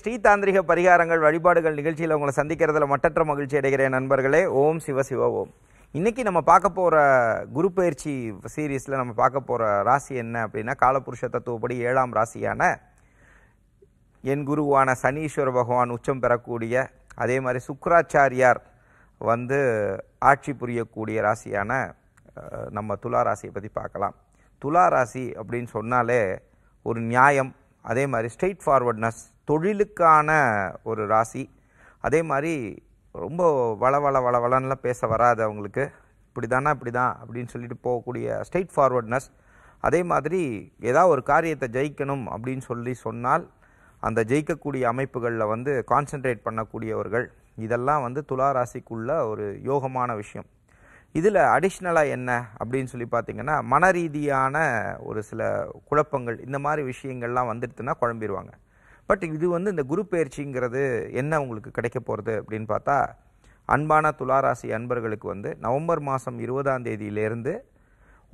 ஸ்ரீ தாந்திரிக பரிகாரங்கள் வழிபாடுகள் நிகழ்ச்சியில் உங்களை சந்திக்கிறதுல மட்டற்ற மகிழ்ச்சி அடைகிறேன் நண்பர்களே ஓம் சிவ சிவ ஓம் இன்னைக்கு நம்ம பார்க்க போகிற குரு பயிற்சி சீரீஸில் நம்ம பார்க்க போகிற ராசி என்ன அப்படின்னா காலபுருஷ தத்துவப்படி ஏழாம் ராசியான என் குருவான சனீஸ்வர பகவான் உச்சம் பெறக்கூடிய அதே மாதிரி சுக்கராச்சாரியார் வந்து ஆட்சி புரியக்கூடிய ராசியான நம்ம துலா ராசியை பற்றி பார்க்கலாம் துலா ராசி அப்படின்னு சொன்னாலே ஒரு நியாயம் அதே மாதிரி ஸ்ட்ரெயிட் ஃபார்வர்ட்னஸ் தொழிலுக்கான ஒரு ராசி அதே மாதிரி ரொம்ப வள வள வள பேச வராது அவங்களுக்கு இப்படி தானா இப்படி தான் அப்படின்னு சொல்லிட்டு போகக்கூடிய ஸ்ட்ரெயிட் ஃபார்வர்ட்னஸ் அதே மாதிரி ஏதாவது ஒரு காரியத்தை ஜெயிக்கணும் அப்படின்னு சொல்லி சொன்னால் அந்த ஜெயிக்கக்கூடிய அமைப்புகளில் வந்து கான்சென்ட்ரேட் பண்ணக்கூடியவர்கள் இதெல்லாம் வந்து துலா ராசிக்குள்ள ஒரு யோகமான விஷயம் இதில் அடிஷ்னலாக என்ன அப்படின்னு சொல்லி பார்த்தீங்கன்னா மன ரீதியான ஒரு சில குழப்பங்கள் இந்த மாதிரி விஷயங்கள்லாம் வந்துடுதுன்னா குழம்பிடுவாங்க பட் இது வந்து இந்த குரு பயிற்சிங்கிறது என்ன உங்களுக்கு கிடைக்க போகிறது அப்படின்னு பார்த்தா அன்பான துளாராசி அன்பர்களுக்கு வந்து நவம்பர் மாதம் இருபதாம் தேதியிலேருந்து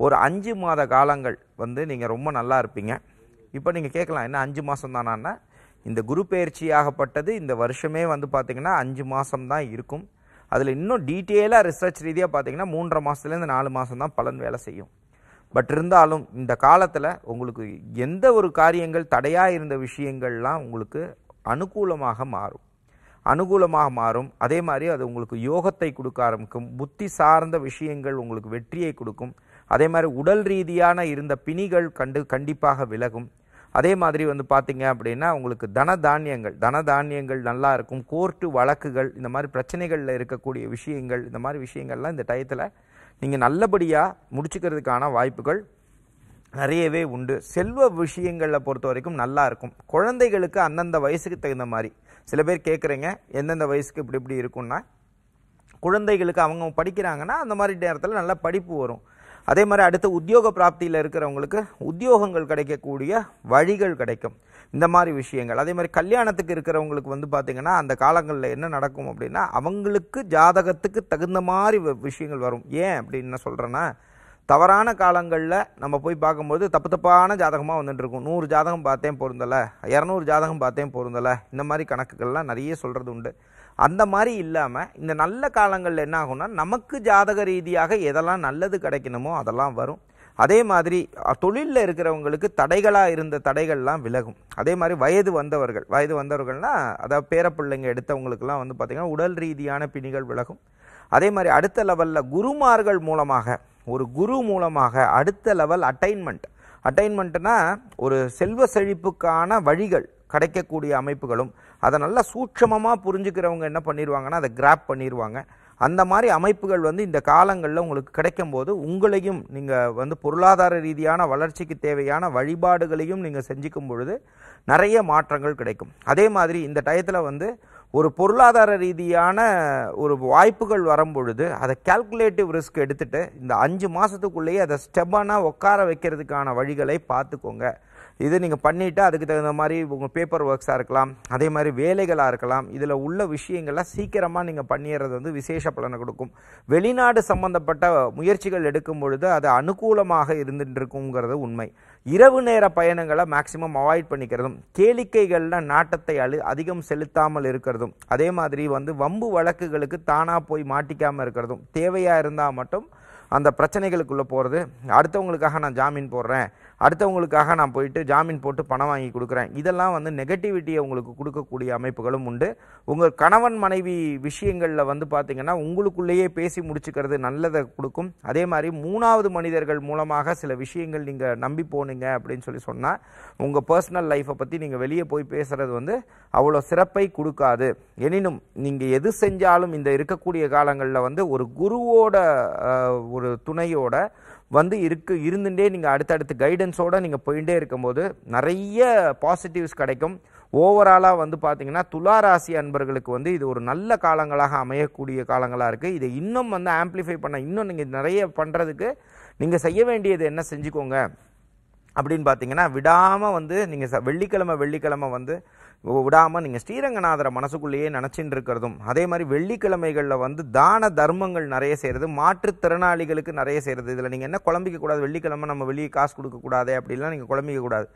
ஒரு அஞ்சு மாத காலங்கள் வந்து நீங்கள் ரொம்ப நல்லா இருப்பீங்க இப்போ நீங்கள் கேட்கலாம் என்ன அஞ்சு மாதம் தானான்னா இந்த குரு பயிற்சியாகப்பட்டது இந்த வருஷமே வந்து பார்த்திங்கன்னா அஞ்சு மாதம் தான் இருக்கும் அதில் இன்னும் டீட்டெயிலாக ரிசர்ச் ரீதியாக பார்த்திங்கன்னா மூன்றரை மாதத்துலேருந்து நாலு மாதம் தான் பலன் வேலை செய்யும் பட் இருந்தாலும் இந்த காலத்தில் உங்களுக்கு எந்த ஒரு காரியங்கள் தடையாக இருந்த விஷயங்கள்லாம் உங்களுக்கு அனுகூலமாக மாறும் அனுகூலமாக மாறும் அதே மாதிரி அது உங்களுக்கு யோகத்தை கொடுக்க ஆரம்பிக்கும் புத்தி சார்ந்த விஷயங்கள் உங்களுக்கு வெற்றியை கொடுக்கும் அதே மாதிரி உடல் ரீதியான இருந்த பிணிகள் கண்டு கண்டிப்பாக விலகும் அதே மாதிரி வந்து பார்த்திங்க அப்படின்னா உங்களுக்கு தன தானியங்கள் தன தானியங்கள் நல்லா இருக்கும் கோர்ட்டு வழக்குகள் இந்த மாதிரி பிரச்சனைகளில் இருக்கக்கூடிய விஷயங்கள் இந்த மாதிரி விஷயங்கள்லாம் இந்த டயத்தில் நீங்கள் நல்லபடியாக முடிச்சுக்கிறதுக்கான வாய்ப்புகள் நிறையவே உண்டு செல்வ விஷயங்களில் பொறுத்த வரைக்கும் நல்லா இருக்கும் குழந்தைகளுக்கு அந்தந்த வயசுக்கு தகுந்த மாதிரி சில பேர் கேட்குறீங்க எந்தெந்த வயசுக்கு இப்படி இப்படி இருக்குன்னா குழந்தைகளுக்கு அவங்க படிக்கிறாங்கன்னா அந்த மாதிரி நேரத்தில் நல்லா படிப்பு வரும் அதே மாதிரி அடுத்து உத்தியோக பிராப்தியில் இருக்கிறவங்களுக்கு உத்தியோகங்கள் கிடைக்கக்கூடிய வழிகள் கிடைக்கும் இந்த மாதிரி விஷயங்கள் அதே மாதிரி கல்யாணத்துக்கு இருக்கிறவங்களுக்கு வந்து பார்த்திங்கன்னா அந்த காலங்களில் என்ன நடக்கும் அப்படின்னா அவங்களுக்கு ஜாதகத்துக்கு தகுந்த மாதிரி விஷயங்கள் வரும் ஏன் அப்படின்னு சொல்கிறேன்னா தவறான காலங்களில் நம்ம போய் பார்க்கும்போது தப்பு தப்பான ஜாதகமாக வந்துட்டுருக்கும் நூறு ஜாதகம் பார்த்தேன் பொருந்தலை இரநூறு ஜாதகம் பார்த்தேன் பொருந்தலை இந்த மாதிரி கணக்குகள்லாம் நிறைய சொல்கிறது உண்டு அந்த மாதிரி இல்லாமல் இந்த நல்ல காலங்களில் என்ன ஆகும்னா நமக்கு ஜாதக ரீதியாக எதெல்லாம் நல்லது கிடைக்கணுமோ அதெல்லாம் வரும் அதே மாதிரி தொழிலில் இருக்கிறவங்களுக்கு தடைகளாக இருந்த தடைகள்லாம் விலகும் அதே மாதிரி வயது வந்தவர்கள் வயது வந்தவர்கள்னால் அதாவது பேரப்பிள்ளைங்க எடுத்தவங்களுக்கெல்லாம் வந்து பார்த்திங்கன்னா உடல் ரீதியான பிணிகள் விலகும் அதே மாதிரி அடுத்த லெவலில் குருமார்கள் மூலமாக ஒரு குரு மூலமாக அடுத்த லெவல் அட்டைன்மெண்ட் அட்டைன்மெண்ட்னா ஒரு செல்வ செழிப்புக்கான வழிகள் கிடைக்கக்கூடிய அமைப்புகளும் அதை நல்லா சூட்சமமாக புரிஞ்சுக்கிறவங்க என்ன பண்ணிடுவாங்கன்னா அதை கிராப் பண்ணிடுவாங்க அந்த மாதிரி அமைப்புகள் வந்து இந்த காலங்களில் உங்களுக்கு கிடைக்கும் போது உங்களையும் நீங்கள் வந்து பொருளாதார ரீதியான வளர்ச்சிக்கு தேவையான வழிபாடுகளையும் நீங்கள் செஞ்சுக்கும் பொழுது நிறைய மாற்றங்கள் கிடைக்கும் அதே மாதிரி இந்த டயத்தில் வந்து ஒரு பொருளாதார ரீதியான ஒரு வாய்ப்புகள் வரும்பொழுது அதை கேல்குலேட்டிவ் ரிஸ்க் எடுத்துகிட்டு இந்த அஞ்சு மாதத்துக்குள்ளேயே அதை ஸ்டெப்பானாக உட்கார வைக்கிறதுக்கான வழிகளை பார்த்துக்கோங்க இது நீங்கள் பண்ணிவிட்டு அதுக்கு தகுந்த மாதிரி உங்கள் பேப்பர் ஒர்க்ஸாக இருக்கலாம் அதே மாதிரி வேலைகளாக இருக்கலாம் இதில் உள்ள விஷயங்கள்லாம் சீக்கிரமாக நீங்கள் பண்ணிடுறது வந்து விசேஷ பலனை கொடுக்கும் வெளிநாடு சம்பந்தப்பட்ட முயற்சிகள் எடுக்கும் பொழுது அது அனுகூலமாக இருந்துட்டு இருக்குங்கிறது உண்மை இரவு நேர பயணங்களை மேக்சிமம் அவாய்ட் பண்ணிக்கிறதும் கேளிக்கைகளில் நாட்டத்தை அழு அதிகம் செலுத்தாமல் இருக்கிறதும் அதே மாதிரி வந்து வம்பு வழக்குகளுக்கு தானாக போய் மாட்டிக்காமல் இருக்கிறதும் தேவையாக இருந்தால் மட்டும் அந்த பிரச்சனைகளுக்குள்ளே போகிறது அடுத்தவங்களுக்காக நான் ஜாமீன் போடுறேன் அடுத்தவங்களுக்காக நான் போயிட்டு ஜாமீன் போட்டு பணம் வாங்கி கொடுக்குறேன் இதெல்லாம் வந்து நெகட்டிவிட்டியை உங்களுக்கு கொடுக்கக்கூடிய அமைப்புகளும் உண்டு உங்கள் கணவன் மனைவி விஷயங்களில் வந்து பார்த்திங்கன்னா உங்களுக்குள்ளேயே பேசி முடிச்சுக்கிறது நல்லதை கொடுக்கும் அதே மாதிரி மூணாவது மனிதர்கள் மூலமாக சில விஷயங்கள் நீங்கள் நம்பி போனீங்க அப்படின்னு சொல்லி சொன்னால் உங்கள் பர்சனல் லைஃப்பை பற்றி நீங்கள் வெளியே போய் பேசுகிறது வந்து அவ்வளோ சிறப்பை கொடுக்காது எனினும் நீங்கள் எது செஞ்சாலும் இந்த இருக்கக்கூடிய காலங்களில் வந்து ஒரு குருவோட ஒரு துணையோட வந்து இருக்கு இருந்துட்டே நீங்கள் அடுத்தடுத்து கைடன்ஸோடு நீங்கள் போயிட்டே இருக்கும்போது நிறைய பாசிட்டிவ்ஸ் கிடைக்கும் ஓவராலாக வந்து பார்த்திங்கன்னா துளாராசி அன்பர்களுக்கு வந்து இது ஒரு நல்ல காலங்களாக அமையக்கூடிய காலங்களாக இருக்குது இதை இன்னும் வந்து ஆம்ப்ளிஃபை பண்ண இன்னும் நீங்கள் நிறைய பண்ணுறதுக்கு நீங்கள் செய்ய வேண்டியது என்ன செஞ்சுக்கோங்க அப்படின்னு பார்த்தீங்கன்னா விடாமல் வந்து நீங்கள் ச வெள்ளிக்கிழமை வெள்ளிக்கிழமை வந்து விடாமல் நீங்கள் ஸ்ரீரங்கநாதரை மனசுக்குள்ளேயே நினச்சிட்டு இருக்கிறதும் அதே மாதிரி வெள்ளிக்கிழமைகளில் வந்து தான தர்மங்கள் நிறைய செய்கிறது மாற்றுத்திறனாளிகளுக்கு நிறைய செய்கிறது இதில் நீங்கள் என்ன குழம்பிக்கக்கூடாது வெள்ளிக்கிழமை நம்ம வெளியே காசு கொடுக்கக்கூடாது அப்படிலாம் நீங்கள் குழம்பிக்கக்கூடாது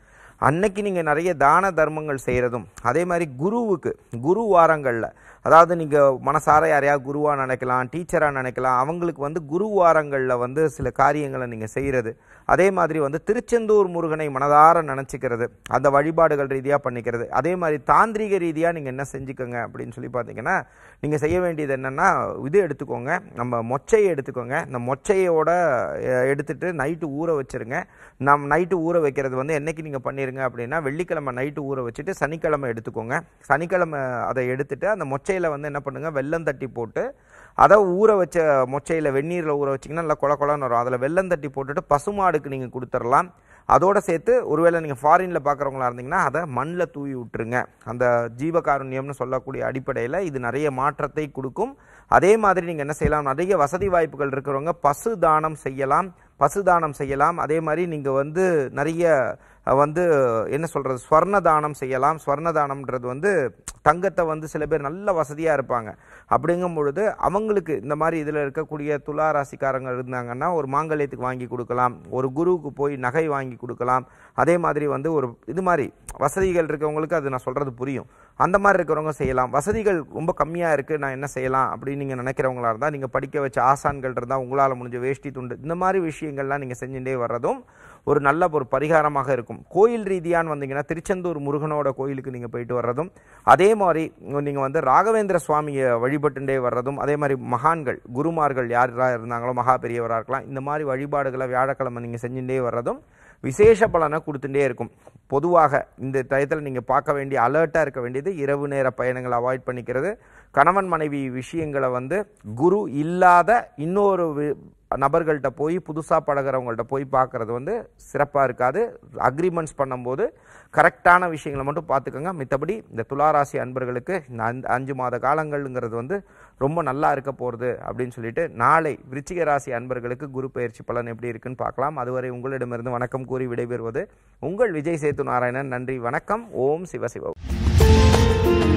அன்னைக்கு நீங்கள் நிறைய தான தர்மங்கள் செய்கிறதும் அதே மாதிரி குருவுக்கு குரு வாரங்களில் அதாவது நீங்கள் மனசார யாரையாவது குருவாக நினைக்கலாம் டீச்சராக நினைக்கலாம் அவங்களுக்கு வந்து குரு வாரங்களில் வந்து சில காரியங்களை நீங்கள் செய்கிறது அதே மாதிரி வந்து திருச்செந்தூர் முருகனை மனதார நினச்சிக்கிறது அந்த வழிபாடுகள் ரீதியாக பண்ணிக்கிறது அதே மாதிரி தாந்திரிக ரீதியாக நீங்கள் என்ன செஞ்சுக்கோங்க அப்படின்னு சொல்லி பார்த்தீங்கன்னா நீங்கள் செய்ய வேண்டியது என்னென்னா இது எடுத்துக்கோங்க நம்ம மொச்சையை எடுத்துக்கோங்க இந்த மொச்சையோட எடுத்துட்டு நைட்டு ஊற வச்சுருங்க நம் நைட்டு ஊற வைக்கிறது வந்து என்றைக்கு நீங்கள் பண்ணிடுங்க அப்படின்னா வெள்ளிக்கிழமை நைட்டு ஊற வச்சுட்டு சனிக்கிழமை எடுத்துக்கோங்க சனிக்கிழமை அதை எடுத்துகிட்டு அந்த மொச்சையில் வந்து என்ன பண்ணுங்கள் வெள்ளம் தட்டி போட்டு அதை ஊற வச்ச மொச்சையில் வெந்நீரில் ஊற வச்சிங்கன்னா நல்லா கொல கொலன்னு வரும் அதில் வெள்ளம் தட்டி போட்டுட்டு பசுமாடுக்கு நீங்கள் கொடுத்துடலாம் அதோடு சேர்த்து ஒருவேளை நீங்கள் ஃபாரினில் பார்க்குறவங்களா இருந்தீங்கன்னா அதை மண்ணில் தூவி விட்டுருங்க அந்த ஜீவகாருண்யம்னு சொல்லக்கூடிய அடிப்படையில் இது நிறைய மாற்றத்தை கொடுக்கும் அதே மாதிரி நீங்கள் என்ன செய்யலாம் நிறைய வசதி வாய்ப்புகள் இருக்கிறவங்க பசு தானம் செய்யலாம் பசு தானம் செய்யலாம் அதே மாதிரி நீங்கள் வந்து நிறைய வந்து என்ன சொல்கிறது ஸ்வர்ண தானம் செய்யலாம் ஸ்வர்ண தானம்ன்றது வந்து தங்கத்தை வந்து சில பேர் நல்ல வசதியாக இருப்பாங்க அப்படிங்கும் பொழுது அவங்களுக்கு இந்த மாதிரி இதில் இருக்கக்கூடிய துலா ராசிக்காரங்க இருந்தாங்கன்னா ஒரு மாங்கல்யத்துக்கு வாங்கி கொடுக்கலாம் ஒரு குருவுக்கு போய் நகை வாங்கி கொடுக்கலாம் அதே மாதிரி வந்து ஒரு இது மாதிரி வசதிகள் இருக்கவங்களுக்கு அது நான் சொல்கிறது புரியும் அந்த மாதிரி இருக்கிறவங்க செய்யலாம் வசதிகள் ரொம்ப கம்மியாக இருக்குது நான் என்ன செய்யலாம் அப்படின்னு நீங்கள் நினைக்கிறவங்களா இருந்தால் நீங்கள் படிக்க வச்ச ஆசான்கள் இருந்தால் உங்களால் முடிஞ்ச வேஷ்டி துண்டு இந்த மாதிரி விஷயங்கள்லாம் நீங்கள் செஞ்சுட்டே வர்றதும் ஒரு நல்ல ஒரு பரிகாரமாக இருக்கும் கோயில் ரீதியான்னு வந்தீங்கன்னா திருச்செந்தூர் முருகனோட கோயிலுக்கு நீங்கள் போயிட்டு வர்றதும் அதே மாதிரி நீங்கள் வந்து ராகவேந்திர சுவாமியை வழிபட்டுண்டே வர்றதும் அதே மாதிரி மகான்கள் குருமார்கள் யார் இருந்தாங்களோ மகா பெரியவராக இருக்கலாம் இந்த மாதிரி வழிபாடுகளை வியாழக்கிழமை நீங்கள் செஞ்சுட்டே வர்றதும் விசேஷ பலனை கொடுத்துட்டே இருக்கும் பொதுவாக இந்த டயத்தில் நீங்கள் பார்க்க வேண்டிய அலர்ட்டாக இருக்க வேண்டியது இரவு நேர பயணங்களை அவாய்ட் பண்ணிக்கிறது கணவன் மனைவி விஷயங்களை வந்து குரு இல்லாத இன்னொரு நபர்கள்ட்ட போய் புதுசாக பழகிறவங்கள்ட்ட போய் பார்க்குறது வந்து சிறப்பாக இருக்காது அக்ரிமெண்ட்ஸ் பண்ணும்போது கரெக்டான விஷயங்களை மட்டும் பார்த்துக்கோங்க மித்தபடி இந்த துளாராசி அன்பர்களுக்கு இந்த அஞ்சு மாத காலங்கள்ங்கிறது வந்து ரொம்ப நல்லா இருக்க போகிறது அப்படின்னு சொல்லிட்டு நாளை விருச்சிக ராசி அன்பர்களுக்கு குரு பயிற்சி பலன் எப்படி இருக்குன்னு பார்க்கலாம் அதுவரை உங்களிடமிருந்து வணக்கம் கூறி விடைபெறுவது உங்கள் விஜய் சேத்து நாராயணன் நன்றி வணக்கம் ஓம் சிவசிவம்